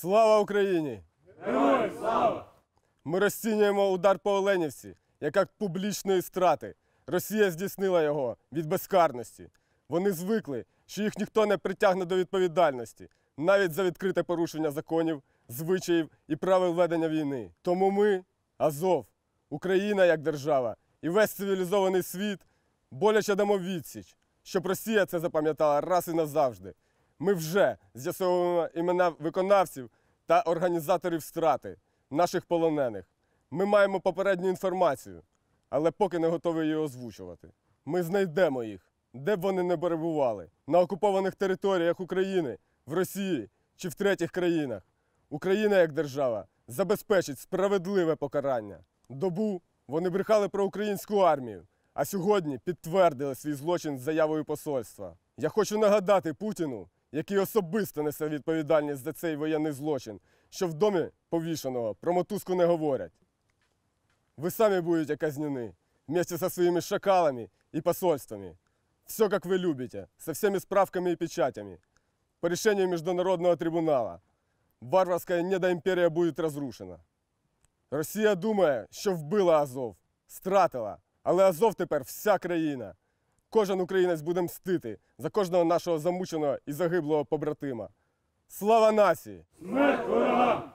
Слава Україні! Героям слава! Ми розцінюємо удар по Оленівці як акт публічної страти. Росія здійснила його від безкарності. Вони звикли, що їх ніхто не притягне до відповідальності навіть за відкрите порушення законів, звичаїв і правил ведення війни. Тому ми, Азов, Україна як держава і весь цивілізований світ боляче дамо відсіч, щоб Росія це запам'ятала раз і назавжди. Ми вже з'ясовуємо імена виконавців та організаторів страти наших полонених. Ми маємо попередню інформацію, але поки не готові її озвучувати. Ми знайдемо їх, де б вони не перебували, на окупованих територіях України, в Росії чи в третіх країнах. Україна як держава забезпечить справедливе покарання. Добу вони брехали про українську армію, а сьогодні підтвердили свій злочин з заявою посольства. Я хочу нагадати Путіну який особисто несе відповідальність за цей воєнний злочин, що в домі повішеного про мотузку не говорять. ви самі будете казнены вместе со своїми шакалами і посольствами. Все, як ви любите, со всіми справками і печатями. По решению Міжнародного трибунала варварська недоимперия буде розрушена. Росія думає, що вбила Азов, стратила, але Азов тепер вся країна. Кожен українець буде мстити за кожного нашого замученого і загиблого побратима. Слава нації! Смерть ворогам!